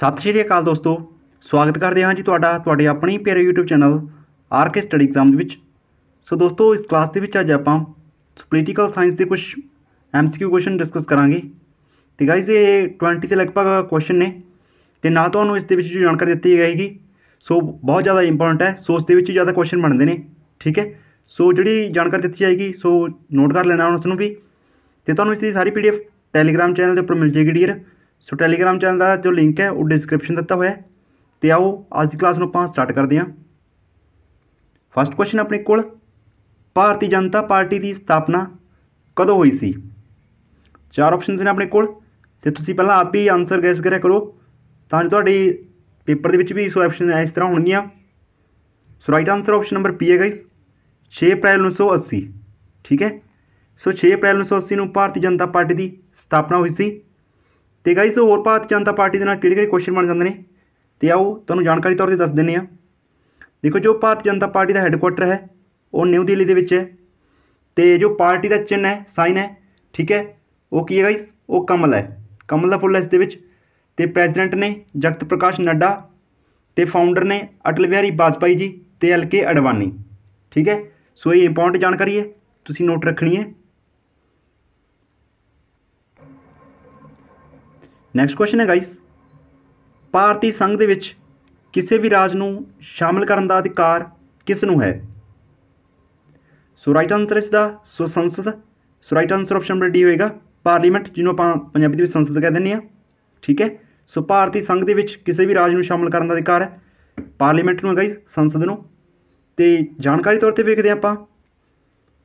ਸਤਿ ਸ਼੍ਰੀ ਅਕਾਲ ਦੋਸਤੋ ਸਵਾਗਤ ਕਰਦੇ ਹਾਂ ਜੀ ਤੁਹਾਡਾ ਤੁਹਾਡੇ ਆਪਣੀ ਪਿਆਰੇ YouTube channel R K study exam ਦੇ ਵਿੱਚ ਸੋ ਦੋਸਤੋ ਇਸ ਕਲਾਸ ਦੇ ਵਿੱਚ ਅੱਜ ਆਪਾਂ ਪੋਲੀਟੀਕਲ ਸਾਇੰਸ ਦੇ ਕੁਝ MCQ ਕੁਐਸਚਨ ਡਿਸਕਸ ਕਰਾਂਗੇ ਤੇ ਗਾਇਸ ਇਹ 20 ਦੇ ਲਗਭਗ ਕੁਐਸਚਨ ਨੇ ਤੇ ਨਾ ਤੁਹਾਨੂੰ ਇਸ ਦੇ ਵਿੱਚ ਜੋ ਜਾਣਕਾਰੀ ਦਿੱਤੀ ਜਾਏਗੀ ਸੋ ਬਹੁਤ ਜ਼ਿਆਦਾ ਇੰਪੋਰਟੈਂਟ ਹੈ ਸੋ ਇਸ ਦੇ ਵਿੱਚ ਜ਼ਿਆਦਾ ਕੁਐਸਚਨ ਬਣਦੇ ਨੇ ਠੀਕ ਹੈ ਸੋ ਜਿਹੜੀ ਜਾਣਕਾਰੀ ਦਿੱਤੀ ਜਾਏਗੀ ਸੋ ਨੋਟ ਕਰ ਲੈਣਾ ਉਸ ਨੂੰ ਵੀ ਤੇ ਤੁਹਾਨੂੰ ਇਸ ਦੀ ਸਾਰੀ ਪੀਡੀਐਫ ਟੈਲੀਗ੍ਰਾਮ ਚੈਨਲ ਦੇ ਉੱਪਰ ਮਿਲ ਜੇਗੀ ਡੀਅਰ ਸੋ ਟੈਲੀਗ੍ਰਾਮ ਚੈਨਲ ਦਾ ਜੋ ਲਿੰਕ ਹੈ ਉਹ ਡਿਸਕ੍ਰਿਪਸ਼ਨ ਦਿੱਤਾ ਹੋਇਆ ਹੈ ਤੇ ਆਓ ਅੱਜ ਦੀ ਕਲਾਸ ਨੂੰ ਆਪਾਂ ਸਟਾਰਟ ਕਰਦੇ ਹਾਂ ਫਸਟ ਕੁਐਸਚਨ ਆਪਣੇ ਕੋਲ ਭਾਰਤੀ ਜਨਤਾ ਪਾਰਟੀ ਦੀ ਸਥਾਪਨਾ ਕਦੋਂ ਹੋਈ ਸੀ ਚਾਰ ਆਪਸ਼ਨਸ ਨੇ ਆਪਣੇ ਕੋਲ ਤੇ ਤੁਸੀਂ ਪਹਿਲਾਂ ਆਪ ਹੀ ਆਨਸਰ ਗੈਸ ਕਰਿਆ ਕਰੋ ਤਾਂ ਜੋ ਤੁਹਾਡੇ ਪੇਪਰ ਦੇ ਵਿੱਚ ਵੀ ਸੋ ਆਪਸ਼ਨ ਇਸ ਤਰ੍ਹਾਂ ਹੋਣਗੀਆਂ so right answer option number B ਹੈ ਗਾਇਸ 6 ਅਪ੍ਰੈਲ 1980 ਠੀਕ ਹੈ ਸੋ 6 ਅਪ੍ਰੈਲ 1980 ਨੂੰ ਭਾਰਤੀ ਜਨਤਾ ਪਾਰਟੀ ਦੀ ਸਥਾਪਨਾ ਹੋਈ ਸੀ ਤੇ ਗਾਈਸ ਹੋਰ ਭਾਰਤ ਜਨਤਾ ਪਾਰਟੀ ਦੇ ਨਾਲ ਕਿਹੜੇ ਕਿਹੜੇ ਕੁਐਸਚਨ ਬਣ ਜਾਂਦੇ ਨੇ ਤੇ ਆਓ ਤੁਹਾਨੂੰ ਜਾਣਕਾਰੀ ਤੌਰ ਤੇ ਦੱਸ ਦਿੰਨੇ ਆ ਦੇਖੋ ਜੋ ਭਾਰਤ ਜਨਤਾ ਪਾਰਟੀ ਦਾ ਹੈੱਡਕੁਆਟਰ ਹੈ ਉਹ ਨਿਊ ਦਿੱਲੀ ਦੇ ਵਿੱਚ ਹੈ ਤੇ ਜੋ ਪਾਰਟੀ ਦਾ ਚਿੰਨ ਹੈ ਸਾਈਨ ਹੈ ਠੀਕ ਹੈ ਉਹ ਕੀ ਹੈ ਗਾਈਸ ਉਹ ਕਮਲ ਹੈ ਕਮਲ ਦਾ ਫੁੱਲ ਹੈ ਇਸ ਦੇ ਵਿੱਚ ਤੇ ਪ੍ਰੈਜ਼ੀਡੈਂਟ ਨੇ ਜਗਤ ਪ੍ਰਕਾਸ਼ ਨੱਡਾ ਤੇ ਫਾਊਂਡਰ ਨੇ ਅਟਲ ਬਿਹਾਰੀ ਵਾਜਪਾਈ ਜੀ ਤੇ ਐਲ ਕੇ ਅਡਵਾਨੀ ਠੀਕ ਹੈ ਸੋ ਇਹ ਇੰਪੋਰਟੈਂਟ ਜਾਣਕਾਰੀ ਹੈ ਤੁਸੀਂ ਨੋਟ ਰੱਖਣੀ ਹੈ ਨੈਕਸਟ ਕੁਐਸਚਨ ਹੈ ਗਾਇਸ ਭਾਰਤੀ ਸੰਘ ਦੇ ਵਿੱਚ ਕਿਸੇ ਵੀ ਰਾਜ ਨੂੰ ਸ਼ਾਮਲ ਕਰਨ ਦਾ ਅਧਿਕਾਰ ਕਿਸ ਨੂੰ ਹੈ ਸੋ ਰਾਈਟ ਆਨਸਰ ਇਸ ਦਾ ਸੋ ਸੰਸਦ so right answer option number D ਹੋਏਗਾ ਪਾਰਲੀਮੈਂਟ ਜਿਹਨੂੰ ਆਪਾਂ ਪੰਜਾਬੀ ਦੇ ਵਿੱਚ ਸੰਸਦ ਕਹਿ ਦਿੰਨੇ ਆ ਠੀਕ ਹੈ ਸੋ ਭਾਰਤੀ ਸੰਘ ਦੇ ਵਿੱਚ ਕਿਸੇ ਵੀ ਰਾਜ ਨੂੰ ਸ਼ਾਮਲ ਕਰਨ ਦਾ ਅਧਿਕਾਰ ਹੈ ਪਾਰਲੀਮੈਂਟ ਨੂੰ ਹੈ ਗਾਇਸ ਸੰਸਦ ਨੂੰ ਤੇ ਜਾਣਕਾਰੀ ਤੌਰ ਤੇ ਵੇਖਦੇ ਆ ਆਪਾਂ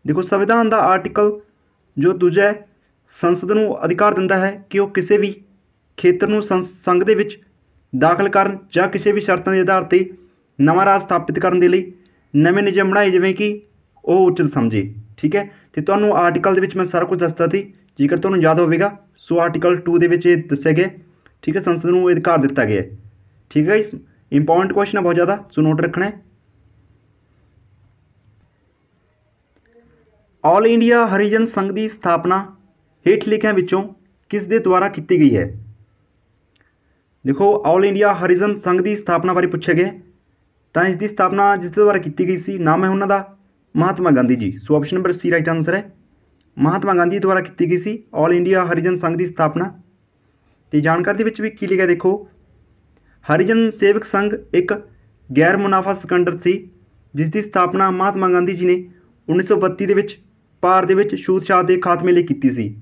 ਦੇਖੋ ਸੰਵਿਧਾਨ ਦਾ ਆਰਟੀਕਲ ਜੋ ਦੂਜਾ ਸੰਸਦ ਨੂੰ ਅਧਿਕਾਰ ਦਿੰਦਾ ਹੈ ਕਿ ਉਹ ਕਿਸੇ ਵੀ ਖੇਤਰ ਨੂੰ ਸੰਘ ਦੇ ਵਿੱਚ ਦਾਖਲ ਕਰਨ ਜਾਂ ਕਿਸੇ ਵੀ ਸ਼ਰਤਾਂ ਦੇ ਆਧਾਰ ਤੇ ਨਵਾਂ ਰਾਜ ਸਥਾਪਿਤ ਕਰਨ ਦੇ ਲਈ ਨਵੇਂ ਨਿਯਮ ਬਣਾਏ ਜਿਵੇਂ ਕਿ ਉਹ ਉਚਿਤ ਸਮਝੇ ਠੀਕ ਹੈ ਤੇ ਤੁਹਾਨੂੰ ਆਰਟੀਕਲ ਦੇ ਵਿੱਚ ਮੈਂ ਸਾਰਾ ਕੁਝ ਦੱਸਤਾ ਸੀ ਜੇਕਰ ਤੁਹਾਨੂੰ ਯਾਦ ਹੋਵੇਗਾ ਸੋ ਆਰਟੀਕਲ 2 ਦੇ ਵਿੱਚ ਇਹ ਦੱਸਿਆ ਗਿਆ ਠੀਕ ਹੈ ਸੰਸਦ ਨੂੰ ਇਹ ਅਧਿਕਾਰ ਦਿੱਤਾ ਗਿਆ ਠੀਕ ਹੈ ਗਾਇਸ ਇੰਪੋਰਟੈਂਟ ਕੁਐਸਚਨ ਹੈ ਬਹੁਤ ਜ਼ਿਆਦਾ ਸੋ ਨੋਟ ਰੱਖਣਾ ਹੈ ਆਲ ਇੰਡੀਆ ਹਰੀਜਨ ਸੰਘ ਦੀ ਸਥਾਪਨਾ ਹੇਠ ਲਿਖਿਆਂ ਵਿੱਚੋਂ ਕਿਸ ਦੇ ਦੁਆਰਾ ਕੀਤੀ ਗਈ ਹੈ ਦੇਖੋ ਆਲ ਇੰਡੀਆ ਹਰੀਜ਼ਨ ਸੰਘ ਦੀ ਸਥਾਪਨਾ ਬਾਰੇ ਪੁੱਛਿਆ ਗਿਆ ਤਾਂ ਇਸ ਦੀ ਸਥਾਪਨਾ ਜਿਸ ਦੇ ਦੁਆਰਾ ਕੀਤੀ ਗਈ ਸੀ ਨਾਮ ਹੈ ਉਹਨਾਂ ਦਾ Mahatma Gandhi ji so option number C right answer ਹੈ ਮਹਾਤਮਾ ਗਾਂਧੀ ਦੁਆਰਾ ਕੀਤੀ ਗਈ ਸੀ ਆਲ ਇੰਡੀਆ ਹਰੀਜਨ ਸੰਘ ਦੀ ਸਥਾਪਨਾ ਤੇ ਜਾਣਕਾਰੀ ਦੇ ਵਿੱਚ ਵੀ ਕੀ ਲਿਖਿਆ ਦੇਖੋ ਹਰੀਜਨ ਸੇਵਕ ਸੰਘ ਇੱਕ ਗੈਰ ਮੁਨਾਫਾ ਸਕੰਡਰ ਸੀ ਜਿਸ ਦੀ ਸਥਾਪਨਾ ਮਹਾਤਮਾ ਗਾਂਧੀ ਜੀ ਨੇ 1932 ਦੇ ਵਿੱਚ ਪਾਰ ਦੇ ਵਿੱਚ ਛੂਤਛਾਤ ਦੇ ਖਾਤਮੇ ਲਈ ਕੀਤੀ ਸੀ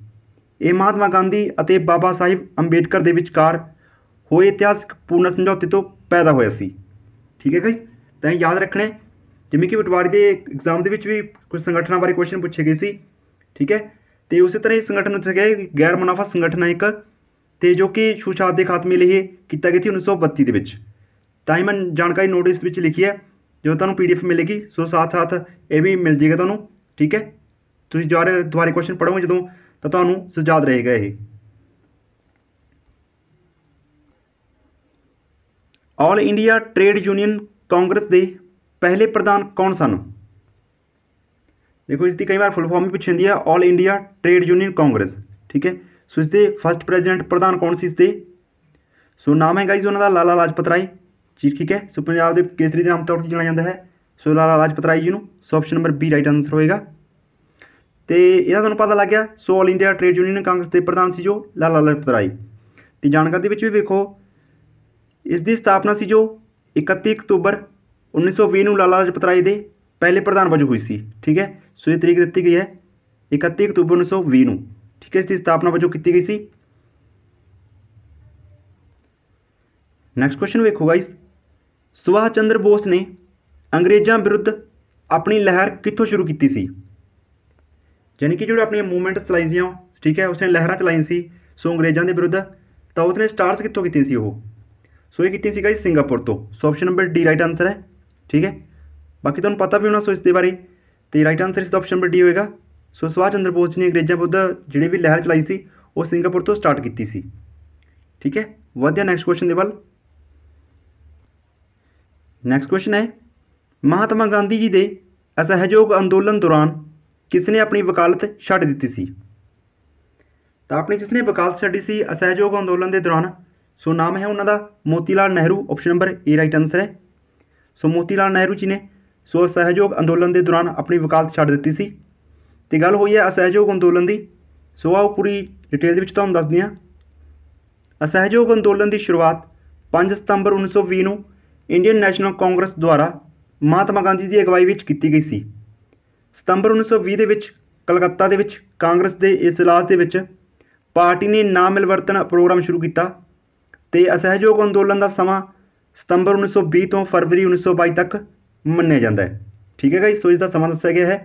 ਇਹ ਮਹਾਤਮਾ ਗਾਂਧੀ ਅਤੇ ਬਾਬਾ ਸਾਹਿਬ ਅੰਬੇਡਕਰ ਦੇ ਵਿਚਕਾਰ ਹੋਏ ਇਤਿਹਾਸਕ ਪੂਰਨ ਸਮਝੌਤੇ ਤੋਂ ਪੈਦਾ ਹੋਇਆ ਸੀ ਠੀਕ ਹੈ ਗਾਇਸ ਤਾਂ ਇਹ ਯਾਦ ਰੱਖਣਾ ਜਿਵੇਂ ਕਿ ਪਟਵਾਰੀ ਦੇ ਐਗਜ਼ਾਮ ਦੇ ਵਿੱਚ ਵੀ ਕੁਝ ਸੰਗਠਨਾਂ ਬਾਰੇ ਕੁਐਸਚਨ ਪੁੱਛੇ ਗਏ ਸੀ ਠੀਕ ਹੈ ਤੇ ਉਸੇ ਤਰ੍ਹਾਂ ਇਹ ਸੰਗਠਨ ਉੱਥੇ ਗਏ ਗੈਰ ਮੁਨਾਫਾ ਸੰਗਠਨ ਹੈ ਇੱਕ ਤੇ ਜੋ ਕਿ ਸ਼ੂਸ਼ਾਦ ਦੇ ਖਾਤਮੇ ਲਈ ਕੀਤਾ ਗਿਆ ਸੀ 1932 ਦੇ ਵਿੱਚ ਤਾਂ ਇਹਨਾਂ ਜਾਣਕਾਰੀ ਨੋਟਿਸ ਵਿੱਚ ਲਿਖੀ ਹੈ ਜੋ ਤੁਹਾਨੂੰ ਪੀਡੀਐਫ ਮਿਲੇਗੀ ਸੋ ਸਾਥ ਸਾਥ ਇਹ ਵੀ ਮਿਲ ਜੇਗਾ ਤੁਹਾਨੂੰ ਠੀਕ ਹੈ ਤੁਸੀਂ ਜਾਰੇ ਦੁਬਾਰੇ ਕੁਐਸਚਨ ਪੜੋਗੇ ਜਦੋਂ ਤਾਂ ਤੁਹਾਨੂੰ ਸੁਝਾਦ ਰਹੇਗਾ ਇਹ all India trade union Congress ਦੇ ਪਹਿਲੇ ਪ੍ਰਧਾਨ ਕੌਣ ਸਨ ਦੇਖੋ ਇਸ ਦੀ ਕਈ ਵਾਰ ਫੁੱਲ ਫਾਰਮ ਵੀ ਪੁੱਛੀ ਜਾਂਦੀ ਹੈ all India trade union congress ਠੀਕ ਹੈ ਸੋ ਇਸ ਦੇ ਫਰਸਟ ਪ੍ਰੈਜ਼ੀਡੈਂਟ ਪ੍ਰਧਾਨ ਕੌਣ ਸੀ ਇਸ ਦੇ ਸੋ ਨਾਮ ਹੈ ਗਾਈਜ਼ ਉਹਨਾਂ ਦਾ ਲਾਲਾ ਲਾਜਪਤ ਰਾਏ ਜੀ ਠੀਕ ਹੈ ਸੋ ਪੰਜਾਬ ਦੇ ਕੇਸਰੀ ਦੇ ਨਾਮ ਤੌਰ ਤੇ ਜਾਣਿਆ ਜਾਂਦਾ ਹੈ ਸੋ ਲਾਲਾ ਲਾਜਪਤ ਰਾਏ ਜੀ ਨੂੰ so option number B right answer ਹੋਏਗਾ ਤੇ ਇਹਦਾ ਤੁਹਾਨੂੰ ਪਤਾ ਲੱਗ ਗਿਆ so all India trade union Congress ਦੇ ਪ੍ਰਧਾਨ ਸੀ ਜੋ ਲਾਲਾ ਲਾਜਪਤ ਰਾਏ ਤੇ ਜਾਣਕਾਰੀ ਦੇ ਵਿੱਚ ਵੀ ਵੇਖੋ ਇਸ ਦੀ ਸਥਾਪਨਾ ਸੀ ਜੋ 31 ਅਕਤੂਬਰ 1920 ਨੂੰ ਲਾਲਾ ਲਾਜਪਤ ਰਾਏ ਦੇ ਪਹਿਲੇ ਪ੍ਰਧਾਨ ਵਜੋਂ ਹੋਈ ਸੀ ਠੀਕ ਹੈ ਸੋ ਇਹ ਤਰੀਕ ਦਿੱਤੀ ਗਈ ਹੈ 31 ਅਕਤੂਬਰ 1920 ਨੂੰ ਠੀਕ ਹੈ ਇਸ ਦੀ ਸਥਾਪਨਾ ਵਜੋਂ ਕੀਤੀ ਗਈ ਸੀ ਨੈਕਸਟ ਕੁਐਸਚਨ ਵੇਖੋ ਗਾਇਸ ਸੁਭਾਸ਼ ਚੰਦਰ ਬੋਸ ਨੇ ਅੰਗਰੇਜ਼ਾਂ ਵਿਰੁੱਧ ਆਪਣੀ ਲਹਿਰ ਕਿੱਥੋਂ ਸ਼ੁਰੂ ਕੀਤੀ ਸੀ ਯਾਨੀ ਕਿ ਜਿਹੜੇ ਆਪਣੀ ਮੂਵਮੈਂਟ ਸੀ ਠੀਕ ਹੈ ਉਸਨੇ ਲਹਿਰਾਂ ਚਲਾਈਆਂ ਸੀ ਸੋ ਅੰਗਰੇਜ਼ਾਂ ਦੇ ਵਿਰੁੱਧ ਤਾਂ ਉਸਨੇ ਸਟਾਰਟਸ ਕਿੱਥੋਂ ਕੀਤੀ ਸੀ ਉਹ ਸੋ ਇਹ ਕੀਤੀ ਸੀਗਾ ਜੀ ਸਿੰਗਾਪੁਰ ਤੋਂ so option number D right answer ਹੈ ਠੀਕ ਹੈ ਬਾਕੀ ਤੁਹਾਨੂੰ ਪਤਾ ਵੀ ਹੋਣਾ ਸੋ ਇਸ ਦੇ ਬਾਰੇ ਤੇ ਰਾਈਟ ਆਨਸਰ ਇਸ ਦਾ ਆਪਸ਼ਨ ਨੰਬਰ ਡੀ ਹੋਏਗਾ ਸੋ ਸੁਭਾਸ਼ ਚੰਦਰ ਬੋਸ ਨੇ ਅੰਗਰੇਜ਼ਾਂ ਵਿਰੁੱਧ ਜਿਹੜੀ ਵੀ ਲਹਿਰ ਚਲਾਈ ਸੀ ਉਹ ਸਿੰਗਾਪੁਰ ਤੋਂ ਸਟਾਰਟ ਕੀਤੀ ਸੀ ਠੀਕ ਹੈ ਵਧਿਆ ਨੈਕਸਟ ਕੁਐਸਚਨ ਦੇ ਵੱਲ ਨੈਕਸਟ ਕੁਐਸਚਨ ਹੈ ਮਹਾਤਮਾ ਗਾਂਧੀ ਜੀ ਦੇ ਅਸਹਿਯੋਗ ਅੰਦੋਲਨ ਦੌਰਾਨ ਕਿਸ ਨੇ ਆਪਣੀ ਵਕਾਲਤ ਛੱਡ ਦਿੱਤੀ ਸੀ ਤਾਂ ਆਪਣੀ ਜਿਸ ਨੇ ਵਕਾਲਤ ਛੱਡੀ ਸੀ ਅਸਹਿਯੋਗ ਅੰਦੋਲਨ ਦੇ ਦੌਰਾਨ ਸੋ ਨਾਮ ਹੈ ਉਹਨਾਂ ਦਾ Motilal Nehru option number A right answer ਹੈ ਸੋ ਮੋਤੀਲਾਲ ਨਹਿਰੂ ਜੀ ਨੇ ਸੋ ਸਹਿਯੋਗ ਅੰਦੋਲਨ ਦੇ ਦੌਰਾਨ ਆਪਣੀ ਵਕਾਲਤ ਛੱਡ ਦਿੱਤੀ ਸੀ ਤੇ ਗੱਲ ਹੋਈ ਹੈ ਅਸਹਿਯੋਗ ਅੰਦੋਲਨ ਦੀ ਸੋ ਆਓ ਪੂਰੀ ਡਿਟੇਲ ਦੇ ਵਿੱਚ ਤੁਹਾਨੂੰ ਦੱਸਦੇ ਹਾਂ ਅਸਹਿਯੋਗ ਅੰਦੋਲਨ ਦੀ ਸ਼ੁਰੂਆਤ 5 ਸਤੰਬਰ 1920 ਨੂੰ ਇੰਡੀਅਨ ਨੈਸ਼ਨਲ ਕਾਂਗਰਸ ਦੁਆਰਾ ਮਹਾਤਮਾ ਗਾਂਧੀ ਦੀ ਅਗਵਾਈ ਵਿੱਚ ਕੀਤੀ ਗਈ ਸੀ ਸਤੰਬਰ 1920 ਦੇ ਵਿੱਚ ਕਲਕੱਤਾ ਦੇ ਵਿੱਚ ਕਾਂਗਰਸ ਦੇ ਇਜਲਾਸ ਦੇ ਵਿੱਚ ਪਾਰਟੀ ਨੇ ਨਾ ਮਿਲਵਰਤਨ ਪ੍ਰੋਗਰਾਮ ਸ਼ੁਰੂ ਕੀਤਾ ਤੇ ਅਸਹਿਯੋਗ ਅੰਦੋਲਨ ਦਾ ਸਮਾਂ ਸਤੰਬਰ 1920 ਤੋਂ ਫਰਵਰੀ 1922 ਤੱਕ ਮੰਨਿਆ ਜਾਂਦਾ ਹੈ ਠੀਕ ਹੈ ਗਾਇਸ ਸੋ ਇਸ ਦਾ ਸਮਾਂ ਦੱਸਿਆ ਗਿਆ ਹੈ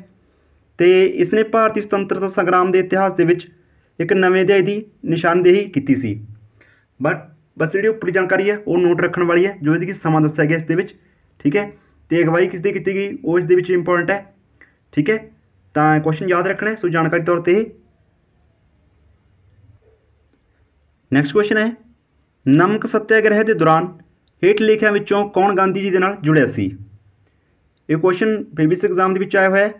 ਤੇ ਇਸ ਨੇ ਭਾਰਤੀ ਸੁਤੰਤਰਤਾ ਸੰਗਰਾਮ ਦੇ ਇਤਿਹਾਸ ਦੇ ਵਿੱਚ ਇੱਕ ਨਵੇਂ ਅਧਿਆਇ ਦੀ ਨਿਸ਼ਾਨਦੇਹੀ ਕੀਤੀ ਸੀ ਬਟ ਬਸ ਜਿਹੜੀ ਉਪਰੀ ਜਾਣਕਾਰੀ ਹੈ ਉਹ ਨੋਟ ਰੱਖਣ ਵਾਲੀ ਹੈ ਜੋ ਇਸ ਦੀ ਸਮਾਂ ਦੱਸਿਆ ਗਿਆ ਇਸ ਦੇ ਵਿੱਚ ਠੀਕ ਹੈ ਤੇ ਅਗਵਾਈ ਕਿਸ ਦੀ ਕੀਤੀ ਗਈ ਉਹ ਇਸ ਦੇ ਵਿੱਚ ਇੰਪੋਰਟੈਂਟ ਹੈ ਠੀਕ ਹੈ ਤਾਂ ਕੁਐਸਚਨ ਯਾਦ ਰੱਖਣਾ ਸੋ ਜਾਣਕਾਰੀ ਤੌਰ ਤੇ ਨੈਕਸਟ ਕੁਐਸਚਨ ਹੈ ਨਮਕ ਸੱਤਿਆਗ੍ਰਹਿ ਦੇ ਦੌਰਾਨ ਹੇਠ ਲਿਖਿਆਂ ਵਿੱਚੋਂ ਕੌਣ ਗਾਂਧੀ ਜੀ ਦੇ ਨਾਲ ਜੁੜਿਆ ਸੀ ਇਹ ਕੁਐਸਚਨ ਪ੍ਰੀਵੀਅਸ ਐਗਜ਼ਾਮ ਦੇ ਵਿੱਚ ਆਇਆ ਹੋਇਆ ਹੈ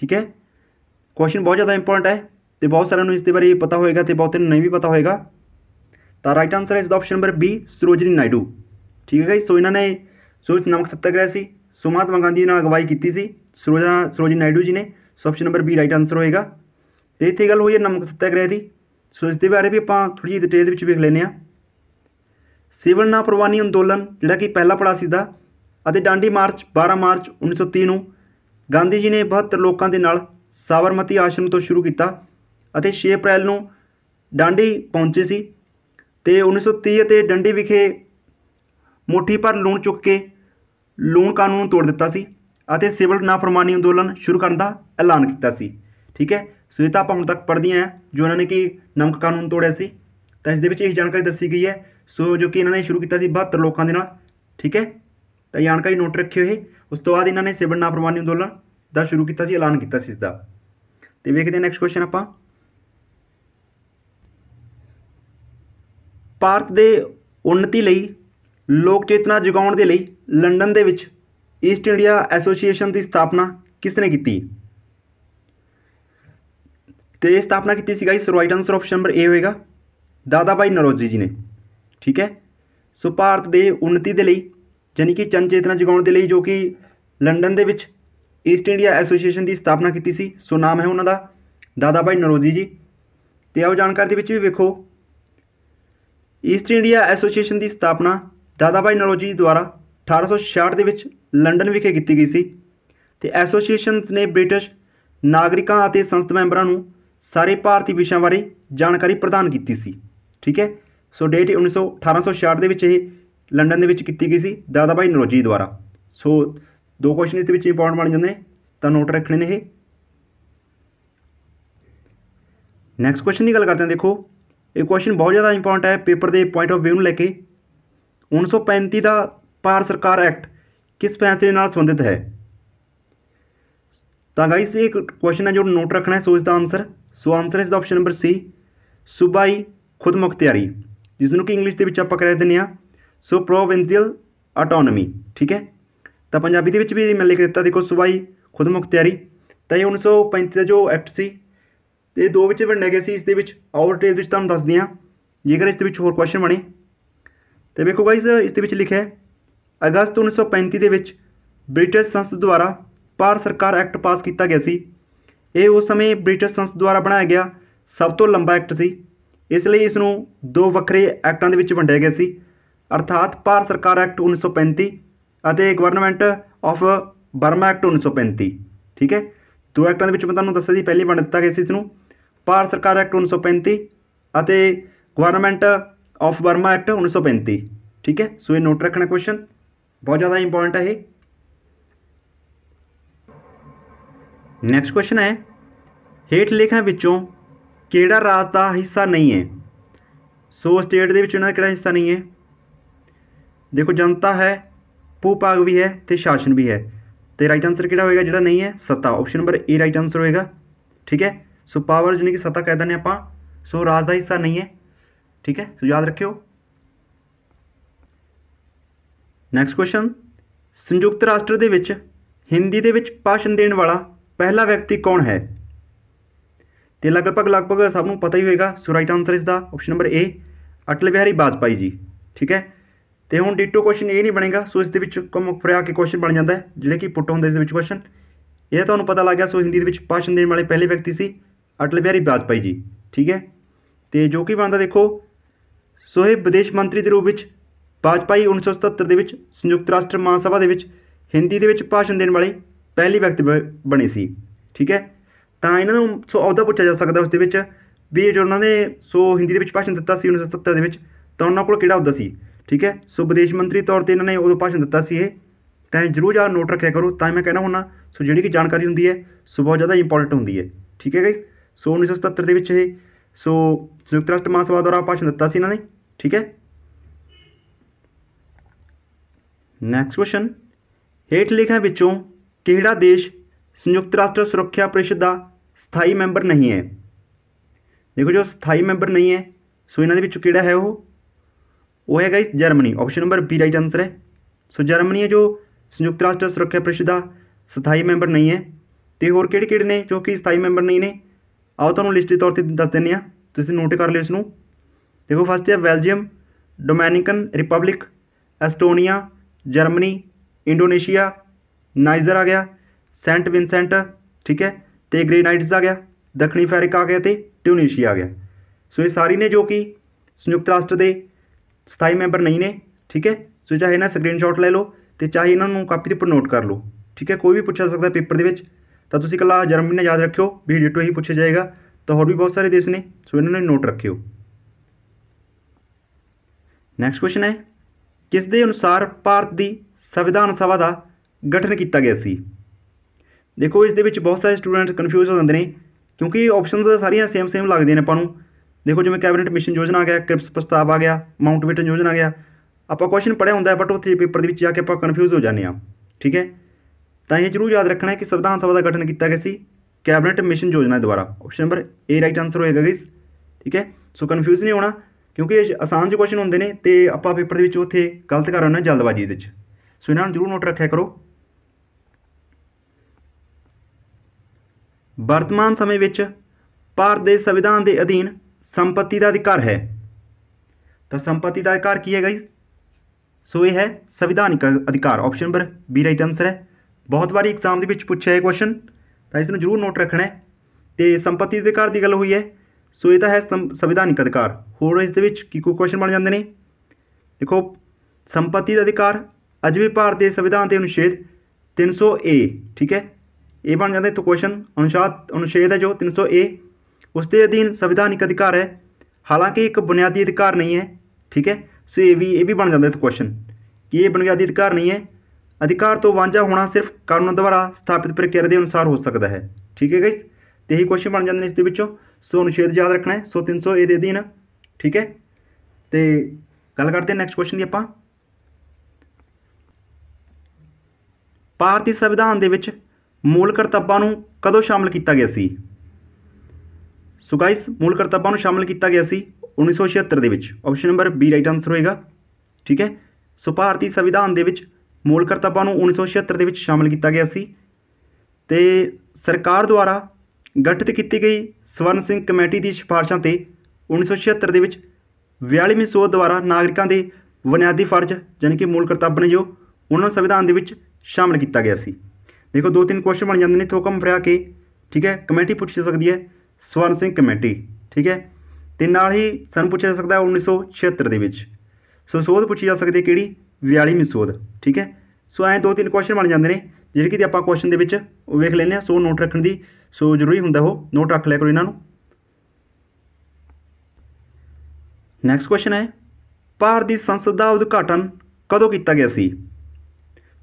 ਠੀਕ ਹੈ ਕੁਐਸਚਨ ਬਹੁਤ ਜ਼ਿਆਦਾ ਇੰਪੋਰਟੈਂਟ ਹੈ ਤੇ ਬਹੁਤ ਸਾਰਿਆਂ ਨੂੰ ਇਸ ਦੇ ਬਾਰੇ ਪਤਾ ਹੋਏਗਾ ਤੇ ਬਹੁਤਿਆਂ ਨੂੰ ਨਹੀਂ ਵੀ ਪਤਾ ਹੋਏਗਾ ਤਾਂ ਰਾਈਟ ਆਨਸਰ ਹੈ ਇਸ ਦਾ option number B Sarojini Naidu ਠੀਕ ਹੈ ਗਾਈ ਸੋ ਇਹਨਾਂ ਨੇ ਸੋ ਨਮਕ ਸੱਤਿਆਗ੍ਰਹਿ ਸੀ ਸੋ ਮਹਾਤਮਾ ਗਾਂਧੀ ਨੇ ਅਗਵਾਈ ਕੀਤੀ ਸੀ ਸਰੋਜਨਾ ਸਰੋਜਨੀ ਨਾਇਡੂ ਜੀ ਨੇ so option number B right answer ਹੋਏਗਾ ਤੇ ਇੱਥੇ ਗੱਲ ਹੋਈ ਹੈ ਨਮਕ ਸੱਤਿਆਗ੍ਰਹਿ ਦੀ ਸੋ ਇਸ ਦੇ ਬਾਰੇ ਵੀ ਆਪਾਂ ਥੋੜੀ ਜਿਹੀ ਡਿਟੇਲ ਵਿੱਚ ਵੇਖ ਲੈਨੇ ਆ ਸਿਵਲ ਪ੍ਰਵਾਨੀ ਅੰਦੋਲਨ ਜਿਹੜਾ ਕਿ ਪਹਿਲਾ ਪੜਾ ਸੀ ਦਾ ਅਤੇ ਡਾਂਡੀ ਮਾਰਚ 12 ਮਾਰਚ 1930 ਨੂੰ ਗਾਂਧੀ ਜੀ ਨੇ 72 ਲੋਕਾਂ ਦੇ ਨਾਲ ਸਾਬਰਮਤੀ ਆਸ਼ਰਮ ਤੋਂ ਸ਼ੁਰੂ ਕੀਤਾ ਅਤੇ 6 ਅਪ੍ਰੈਲ ਨੂੰ ਡਾਂਡੀ ਪਹੁੰਚੇ ਸੀ ਤੇ 1930 ਅਤੇ ਡੰਡੀ ਵਿਖੇ ਮੋਠੀ ਪਰ ਲੂਣ ਚੁੱਕ ਕੇ ਲੂਣ ਕਾਨੂੰਨ ਨੂੰ ਤੋੜ ਦਿੱਤਾ ਸੀ ਅਤੇ ਸਿਵਲ ਨਾਫਰਮਾਨੀ ਅੰਦੋਲਨ ਸ਼ੁਰੂ ਕਰਨ ਦਾ ਐਲਾਨ ਕੀਤਾ ਸੀ ਠੀਕ ਹੈ ਸੋ ਇਹ ਤਾਂ ਆਪਾਂ ਹੁਣ ਤੱਕ ਪੜ੍ਹਦੀਆਂ ਜੋ ਉਹਨਾਂ ਨੇ ਕਿ ਨਮਕ ਕਾਨੂੰਨ ਤੋੜਿਆ ਸੀ ਤਾਂ ਇਸ ਦੇ ਵਿੱਚ ਇਹ ਜਾਣਕਾਰੀ ਦੱਸੀ ਗਈ ਹੈ ਸੋ ਜੋ ਕਿ ਇਹਨਾਂ ਨੇ ਸ਼ੁਰੂ ਕੀਤਾ ਸੀ 72 ਲੋਕਾਂ ਦੇ ਨਾਲ ਠੀਕ ਹੈ ਤਾਂ ਜਾਣਕਾਰੀ ਨੋਟ ਰੱਖਿਓ ਇਹ ਉਸ ਤੋਂ ਬਾਅਦ ਇਹਨਾਂ ਨੇ ਸਿਵਲ ਨਾਪਰਵਾਨੀ ਅੰਦੋਲਨ ਦਾ ਸ਼ੁਰੂ ਕੀਤਾ ਸੀ ਐਲਾਨ ਕੀਤਾ ਸੀ ਇਸ ਦਾ ਤੇ ਵੇਖਦੇ ਨੈਕਸਟ ਕੁਐਸਚਨ ਆਪਾਂ ਭਾਰਤ ਦੇ ਉન્નਤੀ ਲਈ ਲੋਕ ਚੇਤਨਾ ਜਗਾਉਣ ਦੇ ਲਈ ਲੰਡਨ ਦੇ ਵਿੱਚ ਈਸਟ ਇੰਡੀਆ ਐਸੋਸੀਏਸ਼ਨ ਦੀ ਸਥਾਪਨਾ ਕਿਸ ਨੇ ਕੀਤੀ ਤੇ ਇਹ ਸਥਾਪਨਾ ਕੀਤੀ ਸੀਗਾ ਇਸ right answer option number A ਹੋਏਗਾ ਦਾਦਾ ਭਾਈ ਨਰੋਜੀ ਜੀ ਨੇ ਠੀਕ ਹੈ ਸੋ ਭਾਰਤ ਦੇ ਉન્નਤੀ ਦੇ ਲਈ ਯਾਨੀ ਕਿ ਚੰਨ ਚੇਤਨਾ ਜਗਾਉਣ ਦੇ ਲਈ ਜੋ ਕਿ ਲੰਡਨ ਦੇ ਵਿੱਚ ਈਸਟ ਇੰਡੀਆ ਐਸੋਸੀਏਸ਼ਨ ਦੀ ਸਥਾਪਨਾ ਕੀਤੀ ਸੀ ਸੋ ਨਾਮ ਹੈ ਉਹਨਾਂ ਦਾ ਦਾਦਾ ਭਾਈ ਨਰੋਜੀ ਜੀ ਤੇ ਆਓ ਜਾਣਕਾਰੀ ਦੇ ਵਿੱਚ ਵੀ ਵੇਖੋ ਈਸਟ ਇੰਡੀਆ ਐਸੋਸੀਏਸ਼ਨ ਦੀ ਸਥਾਪਨਾ ਦਾਦਾ ਭਾਈ ਨਰੋਜੀ ਜੀ ਦੁਆਰਾ 1866 ਦੇ ਵਿੱਚ ਲੰਡਨ ਵਿਖੇ ਕੀਤੀ ਗਈ ਸੀ ਤੇ ਐਸੋਸੀਏਸ਼ਨਸ ਨੇ ਬ੍ਰਿਟਿਸ਼ ਨਾਗਰਿਕਾਂ ਅਤੇ ਸੰਸਦ ਮੈਂਬਰਾਂ ਨੂੰ ਸਾਰੇ ਭਾਰਤੀ ਵਿਸ਼ਿਆਂ ਬਾਰੇ ਜਾਣਕਾਰੀ ਪ੍ਰਦਾਨ ਕੀਤੀ ਸੀ ਠੀਕ ਹੈ ਸੋ ਡੇਟ 1900 1866 ਦੇ ਵਿੱਚ ਇਹ ਲੰਡਨ ਦੇ ਵਿੱਚ ਕੀਤੀ ਗਈ ਸੀ ਦਾਦਾ ਭਾਈ ਨਰੋਜੀ ਦੁਆਰਾ ਸੋ ਦੋ ਕੁਐਸਚਨ ਇਹਦੇ ਵਿੱਚ ਇੰਪੋਰਟੈਂਟ ਬਣ ਜਾਂਦੇ ਨੇ ਤਾਂ ਨੋਟ ਰੱਖਣੇ ਨੇ ਇਹ ਨੈਕਸਟ ਕੁਐਸਚਨ ਦੀ ਗੱਲ ਕਰਦੇ ਹਾਂ ਦੇਖੋ ਇਹ ਕੁਐਸਚਨ ਬਹੁਤ ਜ਼ਿਆਦਾ ਇੰਪੋਰਟੈਂਟ ਹੈ ਪੇਪਰ ਦੇ ਪੁਆਇੰਟ ਆਫ ਵਿਊ ਨੂੰ ਲੈ ਕੇ 1935 ਦਾ ਪਾਰ ਸਰਕਾਰ ਐਕਟ ਕਿਸ ਫੈਸਲੇ ਨਾਲ ਸੰਬੰਧਿਤ ਹੈ ਤਾਂ ਗਾਇਸ ਇਹ ਕੁਐਸਚਨ ਹੈ ਜੋ ਨੋਟ ਰੱਖਣਾ ਹੈ ਸੋ ਇਸ ਦਾ ਆਨਸਰ ਸੋ ਆਨਸਰ ਇਸ ਦਾ ਆਪਸ਼ਨ ਨੰਬਰ ਸੀ ਸੁਬਾਈ ਖੁਦਮੁਖਤਿਆਰੀ ਜਿਸ ਨੂੰ ਕਿ ਇੰਗਲਿਸ਼ ਦੇ ਵਿੱਚ ਆਪਾਂ ਕਹਿ ਦਿੰਨੇ ਆ ਸੋ ਪ੍ਰੋਵਿੰਸ਼ੀਅਲ ਆਟੋਨਮੀ ਠੀਕ ਹੈ ਤਾਂ ਪੰਜਾਬੀ ਦੇ ਵਿੱਚ ਵੀ ਮੈਂ ਲਿਖ ਦਿੱਤਾ ਦੇਖੋ ਸੂਬਾਈ ਖੁਦਮੁਖਤਿਆਰੀ ਤਾਂ ਇਹ 1935 ਦਾ ਜੋ ਐਕਟ ਸੀ ਤੇ ਦੋ ਵਿੱਚ ਵੰਡਿਆ ਗਿਆ ਸੀ ਇਸ ਦੇ ਵਿੱਚ ਆਊਟ ਡਿਟੇਲ ਵਿੱਚ ਤੁਹਾਨੂੰ ਦੱਸਦੇ ਆ ਜੇਕਰ ਇਸ ਦੇ ਵਿੱਚ ਹੋਰ ਕੁਐਸਚਨ ਬਣੇ ਤੇ ਵੇਖੋ ਗਾਇਸ ਇਸ ਦੇ ਵਿੱਚ ਲਿਖਿਆ ਹੈ ਅਗਸਤ 1935 ਦੇ ਵਿੱਚ ਬ੍ਰਿਟਿਸ਼ ਸੰਸਦ ਦੁਆਰਾ ਭਾਰਤ ਸਰਕਾਰ ਐਕਟ ਪਾਸ ਕੀਤਾ ਗਿਆ ਸੀ ਇਹ ਉਸ ਸਮੇਂ ਬ੍ਰਿਟਿਸ਼ ਸੰਸਦ ਦੁਆਰਾ ਬਣਾਇਆ ਗਿਆ ਸਭ ਤੋਂ ਲੰਬਾ ਐਕਟ ਸੀ ਇਸ ਲਈ ਇਸ ਨੂੰ ਦੋ ਵੱਖਰੇ ਐਕਟਾਂ ਦੇ ਵਿੱਚ ਵੰਡਿਆ ਗਿਆ ਸੀ ਅਰਥਾਤ ਭਾਰਤ ਸਰਕਾਰ ਐਕਟ 1935 ਅਤੇ ਗਵਰਨਮੈਂਟ ਆਫ ਬਰਮਾ ਐਕਟ 1935 ਠੀਕ ਹੈ ਦੋ ਐਕਟਾਂ ਦੇ ਵਿੱਚ ਮੈਂ ਤੁਹਾਨੂੰ ਦੱਸਿਆ ਸੀ ਪਹਿਲੀ ਵੰਡ ਦਿੱਤਾ ਗਿਆ ਸੀ ਇਸ ਨੂੰ ਭਾਰਤ ਸਰਕਾਰ ਐਕਟ 1935 ਅਤੇ ਗਵਰਨਮੈਂਟ ਆਫ ਬਰਮਾ ਐਕਟ 1935 ਠੀਕ ਹੈ ਸੋ ਇਹ ਨੋਟ ਰੱਖਣਾ ਕੁਐਸਚਨ ਬਹੁਤ ਜ਼ਿਆਦਾ ਇੰਪੋਰਟੈਂਟ ਹੈ ਇਹ ਨੈਕਸਟ ਕੁਐਸਚਨ ਹੈ ਹੇਠ ਲੇਖਾਂ ਵਿੱਚੋਂ ਕਿਹੜਾ ਰਾਜ ਦਾ ਹਿੱਸਾ ਨਹੀਂ ਹੈ ਸੋ ਸਟੇਟ ਦੇ ਵਿੱਚ ਉਹਨਾਂ ਦਾ ਕਿਹੜਾ ਹਿੱਸਾ ਨਹੀਂ ਹੈ ਦੇਖੋ ਜਨਤਾ ਹੈ ਭੂਪਾਗ ਵੀ ਹੈ ਤੇ ਸ਼ਾਸਨ ਵੀ ਹੈ ਤੇ ਰਾਈਟ ਆਨਸਰ ਕਿਹੜਾ ਹੋਏਗਾ ਜਿਹੜਾ ਨਹੀਂ ਹੈ ਸੱਤਾ option number A right answer ਹੋਏਗਾ ਠੀਕ ਹੈ ਸੋ ਪਾਵਰ ਜਿਹਨੇ ਕਿ ਸੱਤਾ ਕਹਿੰਦੇ ਨੇ ਆਪਾਂ ਸੋ ਰਾਜ ਦਾ ਹਿੱਸਾ ਨਹੀਂ ਹੈ ਠੀਕ ਹੈ ਸੋ ਯਾਦ ਰੱਖਿਓ ਨੈਕਸਟ ਕੁਐਸਚਨ ਸੰਯੁਕਤ ਰਾਸ਼ਟਰ ਦੇ ਵਿੱਚ ਹਿੰਦੀ ਦੇ ਵਿੱਚ ਭਾਸ਼ਣ ਦੇਣ ਵਾਲਾ ਪਹਿਲਾ ਵਿਅਕਤੀ ਕੌਣ ਹੈ ਤੇ ਲਗਭਗ ਲਗਭਗ ਸਭ ਨੂੰ ਪਤਾ ਹੀ ਹੋਏਗਾ ਸੋ ਰਾਈਟ ਆਨਸਰ ਇਸ ਦਾ option number A Atal Bihari Bajpai ji ਠੀਕ ਹੈ ਤੇ ਹੁਣ ਡਿਟੋ ਕੁਐਸਚਨ ਇਹ ਨਹੀਂ ਬਣੇਗਾ ਸੋ ਇਸ ਦੇ ਵਿੱਚ ਕਮਕ ਫਰਿਆ ਕੇ ਕੁਐਸਚਨ ਬਣ ਜਾਂਦਾ ਹੈ ਜਿਹੜੇ ਕਿ ਪੁੱਟ ਹੁੰਦੇ ਇਸ ਦੇ ਵਿੱਚ ਕੁਐਸਚਨ ਇਹ ਤੁਹਾਨੂੰ ਪਤਾ ਲੱਗ ਗਿਆ ਸੋ ਹਿੰਦੀ ਦੇ ਵਿੱਚ ਭਾਸ਼ਣ ਦੇਣ ਵਾਲੇ ਪਹਿਲੇ ਵਿਅਕਤੀ ਸੀ ਅਟਲ ਬਿਹਾਰੀ ਬਾਜਪਾਈ ਜੀ ਠੀਕ ਹੈ ਤੇ ਜੋ ਕਿ ਬਣਦਾ ਦੇਖੋ ਸੋ ਇਹ ਵਿਦੇਸ਼ ਮੰਤਰੀ ਦੇ ਰੂਪ ਵਿੱਚ ਬਾਜਪਾਈ 1977 ਦੇ ਵਿੱਚ ਸੰਯੁਕਤ ਰਾਸ਼ਟਰ ਮਹਾਸਭਾ ਦੇ ਵਿੱਚ ਹਿੰਦੀ ਦੇ ਵਿੱਚ ਭਾਸ਼ਣ ਦੇਣ ਵਾਲੇ ਪਹਿਲੇ ਵਿਅਕਤੀ ਬਣੇ ਸੀ ਠੀਕ ਹੈ ਤਾਂ ਇਹਨਾਂ ਨੂੰ ਸੋ ਅਹੁਦਾ ਪੁੱਛਿਆ ਜਾ ਸਕਦਾ ਉਸ ਦੇ ਵਿੱਚ ਵੀ ਜੋ ਉਹਨਾਂ ਨੇ ਸੋ ਹਿੰਦੀ ਦੇ ਵਿੱਚ ਭਾਸ਼ਣ ਦਿੱਤਾ ਸੀ 1977 ਦੇ ਵਿੱਚ ਤਾਂ ਉਹਨਾਂ ਕੋਲ ਕਿਹੜਾ ਅਹੁਦਾ ਸੀ ਠੀਕ ਹੈ ਸੋ ਵਿਦੇਸ਼ ਮੰਤਰੀ ਤੌਰ ਤੇ ਇਹਨਾਂ ਨੇ ਉਹ ਭਾਸ਼ਣ ਦਿੱਤਾ ਸੀ ਇਹ ਤਾਂ ਇਹ ਜ਼ਰੂਰ ਜਾ ਨੋਟ ਰੱਖਿਆ ਕਰੋ ਤਾਂ ਮੈਂ ਕਹਿਣਾ ਹੁੰਨਾ ਸੋ ਜਿਹੜੀ ਕਿ ਜਾਣਕਾਰੀ ਹੁੰਦੀ ਹੈ ਸੋ ਬਹੁਤ ਜ਼ਿਆਦਾ ਇੰਪੋਰਟੈਂਟ ਹੁੰਦੀ ਹੈ ਠੀਕ ਹੈ ਗਾਇਸ ਸੋ 1977 ਦੇ ਵਿੱਚ ਇਹ ਸੋ ਸੰਯੁਕਤ ਰਾਸ਼ਟਰ ਮਹਾਸਭਾ ਦੁਆਰਾ ਭਾਸ਼ਣ ਦਿੱਤਾ ਸੀ ਇਹਨਾਂ ਨੇ ਠੀਕ ਹੈ ਨੈਕਸਟ ਕੁਐਸਚਨ ਹੇਠ ਲਿਖਿਆਂ ਵਿੱਚੋਂ ਕਿਹੜਾ ਦੇਸ਼ ਸੰਯੁਕਤ ਰਾਸ਼ਟਰ ਸੁਰੱਖਿਆ ਪਰਿਸ਼ਦ ਦਾ ਸਥਾਈ ਮੈਂਬਰ ਨਹੀਂ ਹੈ ਦੇਖੋ ਜੋ ਸਥਾਈ ਮੈਂਬਰ ਨਹੀਂ ਹੈ ਸੋ ਇਹਨਾਂ ਦੇ ਵਿੱਚ ਕਿਹੜਾ ਹੈ ਉਹ ਉਹ ਹੈ guys Germany option number B right answer ਹੈ ਸੋ ਜਰਮਨੀ ਹੈ ਜੋ ਸੰਯੁਕਤ ਰਾਸ਼ਟਰ ਸੁਰੱਖਿਆ ਪਰਿਸ਼ਦ ਦਾ ਸਥਾਈ ਮੈਂਬਰ ਨਹੀਂ ਹੈ ਤੇ ਹੋਰ ਕਿਹੜੇ ਕਿਹੜੇ ਨੇ ਜੋ ਕਿ ਸਥਾਈ ਮੈਂਬਰ ਨਹੀਂ ਨੇ ਆਓ ਤੁਹਾਨੂੰ ਲਿਸਟ ਦੇ ਤੌਰ ਤੇ ਦੱਸ ਦਿੰਨੇ ਆ ਤੁਸੀਂ ਨੋਟ ਕਰ ਲਿਓ ਇਸ ਨੂੰ ਦੇਖੋ ਫਸਟ ਹੈ Belgium Dominican Republic Estonia Germany Indonesia Niger ਆ ਗਿਆ ਸੈਂਟ ਵਿਨਸੈਂਟ ਠੀਕ ਹੈ ਤੇ ਗ੍ਰੇਨਾਈਟਸ ਆ ਗਿਆ ਦੱਖਣੀ ਅਫਰੀਕਾ ਆ ਗਿਆ ਤੇ ਟਿਊਨੀਸ਼ੀਆ ਆ ਗਿਆ ਸੋ ਇਹ ਸਾਰੀ ਨੇ ਜੋ ਕਿ ਸੰਯੁਕਤ ਰਾਸ਼ਟਰ ਦੇ ਸਥਾਈ ਮੈਂਬਰ ਨਹੀਂ ਨੇ ਠੀਕ ਹੈ ਸੋ ਚਾਹੇ ਨਾ ਸਕਰੀਨਸ਼ਾਟ ਲੈ ਲਓ ਤੇ ਚਾਹੇ ਇਹਨਾਂ ਨੂੰ ਕਾਪੀ ਤੇ ਪਰ ਨੋਟ ਕਰ ਲਓ ਠੀਕ ਹੈ ਕੋਈ ਵੀ ਪੁੱਛ ਸਕਦਾ ਪੇਪਰ ਦੇ ਵਿੱਚ ਤਾਂ ਤੁਸੀਂ ਕੱਲਾ ਜਰਮਨੀ ਨੇ ਯਾਦ ਰੱਖਿਓ ਵੀ ਡਿਟੋ ਹੀ ਪੁੱਛਿਆ ਜਾਏਗਾ ਤਾਂ ਹੋਰ ਵੀ ਬਹੁਤ ਸਾਰੇ ਦੇਸ਼ ਨੇ ਸੋ ਇਹਨਾਂ ਨੇ ਨੋਟ ਰੱਖਿਓ ਨੈਕਸਟ ਕੁਐਸਚਨ ਹੈ ਕਿਸ ਦੇ ਅਨੁਸਾਰ ਭਾਰਤ ਦੀ ਸੰਵਿਧਾਨ ਸਭਾ ਦਾ ਗਠਨ ਕੀਤਾ ਗਿਆ ਸੀ ਦੇਖੋ ਇਸ ਦੇ ਵਿੱਚ ਬਹੁਤ ਸਾਰੇ ਸਟੂਡੈਂਟ ਕਨਫਿਊਜ਼ ਹੋ ਜਾਂਦੇ ਨੇ ਕਿਉਂਕਿ ਆਪਸ਼ਨਸ ਸਾਰੀਆਂ ਸੇਮ ਸੇਮ ਲੱਗਦੀਆਂ ਨੇ ਆਪਾਂ ਨੂੰ ਦੇਖੋ ਜਿਵੇਂ ਕੈਬਨਿਟ ਮਿਸ਼ਨ ਯੋਜਨਾ ਆ ਗਿਆ ਕ੍ਰਿਪਸ ਪ੍ਰਸਤਾਵ ਆ ਗਿਆ ਮਾਊਂਟ ਵਿਟਨ ਯੋਜਨਾ ਆ ਗਿਆ ਆਪਾਂ ਕੁਐਸਚਨ ਪੜਿਆ ਹੁੰਦਾ ਬਟ ਉੱਥੇ ਪੇਪਰ ਦੇ ਵਿੱਚ ਜਾ ਕੇ ਆਪਾਂ ਕਨਫਿਊਜ਼ ਹੋ ਜਾਂਦੇ ਆ ਠੀਕ ਹੈ ਤਾਂ ਇਹ ਜ਼ਰੂਰ ਯਾਦ ਰੱਖਣਾ ਹੈ ਕਿ ਸੰਵਿਧਾਨ ਸਭਾ ਦਾ ਗਠਨ ਕੀਤਾ ਗਿਆ ਸੀ ਕੈਬਨਿਟ ਮਿਸ਼ਨ ਯੋਜਨਾ ਦੁਆਰਾ option number A right answer ਹੋਏਗਾ ਗਾਇਸ ਠੀਕ ਹੈ ਸੋ ਕਨਫਿਊਜ਼ ਨਹੀਂ ਹੋਣਾ ਕਿਉਂਕਿ ਇਹ ਆਸਾਨ ਜਿਹੇ ਕੁਐਸਚਨ ਹੁੰਦੇ ਨੇ ਤੇ ਆਪਾਂ ਪੇਪਰ ਦੇ ਵਿੱਚ ਉੱਥੇ ਗਲਤ ਕਰ ਰਹੇ ਹਾਂ ਜਲਦਬਾਜ਼ੀ ਦੇ ਵਿੱਚ ਸੋ ਇਹਨਾਂ ਨੂੰ ਜ਼ਰੂਰ ਨੋਟ ਰੱਖਿਆ ਕਰੋ ਵਰਤਮਾਨ ਸਮੇਂ ਵਿੱਚ ਭਾਰਤ ਦੇ ਸੰਵਿਧਾਨ ਦੇ ਅਧੀਨ ਸੰਪਤੀ ਦਾ ਅਧਿਕਾਰ ਹੈ ਤਾਂ ਸੰਪਤੀ ਦਾ ਅਧਿਕਾਰ ਕੀ ਹੈ ਗਾਈਸ ਸੋ ਇਹ ਹੈ ਸੰਵਿਧਾਨਿਕ ਅਧਿਕਾਰ option number B right answer ਹੈ ਬਹੁਤ ਵਾਰੀ ਐਗਜ਼ਾਮ ਦੇ ਵਿੱਚ ਪੁੱਛਿਆ ਇਹ ਕੁਐਸਚਨ ਤਾਂ ਇਸ ਨੂੰ ਜ਼ਰੂਰ ਨੋਟ ਰੱਖਣਾ ਹੈ ਤੇ ਸੰਪਤੀ ਦੇ ਅਧਿਕਾਰ ਦੀ ਗੱਲ ਹੋਈ ਹੈ ਸੋ ਇਹ ਤਾਂ ਹੈ ਸੰਵਿਧਾਨਿਕ ਅਧਿਕਾਰ ਹੋਰ ਇਸ ਦੇ ਵਿੱਚ ਕੀ ਕੋਈ ਕੁਐਸਚਨ ਬਣ ਜਾਂਦੇ ਨੇ ਦੇਖੋ ਸੰਪਤੀ ਦਾ ਅਧਿਕਾਰ ਅੱਜ ਵੀ ਭਾਰਤ ਦੇ ਸੰਵਿਧਾਨ ਦੇ ਅਨੁਛੇਦ 300A ਠੀਕ ਹੈ ਇਹ ਬਣ ਜਾਂਦਾ ਇਥੋਂ ਕੁਐਸਚਨ ਅਨੁਸ਼ਾਤ ਅਨੁਸ਼ੇਦ ਹੈ ਜੋ 300 ਏ ਉਸ ਦੇ ਅਧੀਨ ਸੰਵਿਧਾਨਿਕ ਅਧਿਕਾਰ ਹੈ ਹਾਲਾਂਕਿ ਇੱਕ ਬੁਨਿਆਦੀ ਅਧਿਕਾਰ ਨਹੀਂ ਹੈ ਠੀਕ ਹੈ ਸੋ ਇਹ ਵੀ ਇਹ ਵੀ ਬਣ ਜਾਂਦਾ ਇਥੋਂ ਕੁਐਸਚਨ ਕਿ ਇਹ ਬੁਨਿਆਦੀ ਅਧਿਕਾਰ ਨਹੀਂ ਹੈ ਅਧਿਕਾਰ ਤੋਂ ਵਾਂਝਾ ਹੋਣਾ ਸਿਰਫ ਕਾਨੂੰਨ ਦੁਆਰਾ ਸਥਾਪਿਤ ਪ੍ਰਕਿਰਿਆ ਦੇ ਅਨੁਸਾਰ ਹੋ ਸਕਦਾ ਹੈ ਠੀਕ ਹੈ ਗਾਇਸ ਤੇ ਇਹ ਕੁਐਸਚਨ ਬਣ ਜਾਂਦੇ ਨੇ ਇਸ ਦੇ ਵਿੱਚੋਂ ਸੋ ਅਨੁਛੇਦ ਯਾਦ ਰੱਖਣਾ ਹੈ ਸੋ 300 ਏ ਦੇ ਅਧੀਨ ਠੀਕ ਹੈ ਤੇ ਗੱਲ ਕਰਦੇ ਹਾਂ ਨੈਕਸਟ ਕੁਐਸਚਨ ਦੀ ਆਪਾਂ ਭਾਰਤੀ ਸੰਵਿਧਾਨ ਦੇ ਵਿੱਚ ਮੂਲ ਕਰਤੱਵਾਂ ਨੂੰ ਕਦੋਂ ਸ਼ਾਮਲ ਕੀਤਾ ਗਿਆ ਸੀ ਸੋ ਗਾਇਸ ਮੂਲ ਕਰਤੱਵਾਂ ਨੂੰ ਸ਼ਾਮਲ ਕੀਤਾ ਗਿਆ ਸੀ 1976 ਦੇ ਵਿੱਚ option number B right answer ਹੋਏਗਾ ਠੀਕ ਹੈ ਸੋ ਭਾਰਤੀ ਸੰਵਿਧਾਨ ਦੇ ਵਿੱਚ ਮੂਲ ਕਰਤੱਵਾਂ ਨੂੰ 1976 ਦੇ ਵਿੱਚ ਸ਼ਾਮਲ ਕੀਤਾ ਗਿਆ ਸੀ ਤੇ ਸਰਕਾਰ ਦੁਆਰਾ ਗਠਿਤ ਕੀਤੀ ਗਈ ਸਵਰਨ ਸਿੰਘ ਕਮੇਟੀ ਦੀ ਸਿਫਾਰਸ਼ਾਂ ਤੇ 1976 ਦੇ ਵਿੱਚ 42ਵੀਂ ਸੋਧ ਦੁਆਰਾ ਨਾਗਰਿਕਾਂ ਦੇ ਬੁਨਿਆਦੀ ਫਰਜ਼ ਜਾਨਕਿ ਮੂਲ ਕਰਤੱਵ ਨੇ ਜੋ ਉਹਨਾਂ ਨੂੰ ਸੰਵਿਧਾਨ ਦੇ ਵਿੱਚ ਸ਼ਾਮਲ ਕੀਤਾ ਗਿਆ ਸੀ ਦੇਖੋ ਦੋ ਤਿੰਨ ਕੁਐਸਚਨ ਬਣ ਜਾਂਦੇ ਨੇ ਥੋਕਮ ਫਰਿਆ ਕੇ ਠੀਕ ਹੈ ਕਮੇਟੀ ਪੁੱਛੀ ਜਾ ਸਕਦੀ ਹੈ ਸਵਰਨ ਸਿੰਘ ਕਮੇਟੀ ਠੀਕ ਹੈ ਤੇ ਨਾਲ ਹੀ ਸਾਨੂੰ ਪੁੱਛਿਆ ਜਾ ਸਕਦਾ 1976 ਦੇ ਵਿੱਚ ਸੋ ਸੋਧ ਪੁੱਛੀ ਜਾ ਸਕਦੀ ਹੈ ਕਿਹੜੀ 42ਵੀਂ ਸੋਧ ਠੀਕ ਹੈ ਸੋ ਐਂ ਦੋ ਤਿੰਨ ਕੁਐਸਚਨ ਬਣ ਜਾਂਦੇ ਨੇ ਜਿਹੜੇ ਕਿ ਆਪਾਂ ਕੁਐਸਚਨ ਦੇ ਵਿੱਚ ਉਹ ਵੇਖ ਲੈਣੇ ਆ ਸੋ ਨੋਟ ਰੱਖਣ ਦੀ ਸੋ ਜ਼ਰੂਰੀ ਹੁੰਦਾ ਉਹ ਨੋਟ ਰੱਖ ਲਿਆ ਕਰੋ ਇਹਨਾਂ ਨੂੰ ਨੈਕਸਟ ਕੁਐਸਚਨ ਹੈ ਭਾਰਤੀ ਦੀ ਸੰਸਦ ਦਾ ਉਦਘਾਟਨ ਕਦੋਂ ਕੀਤਾ ਗਿਆ ਸੀ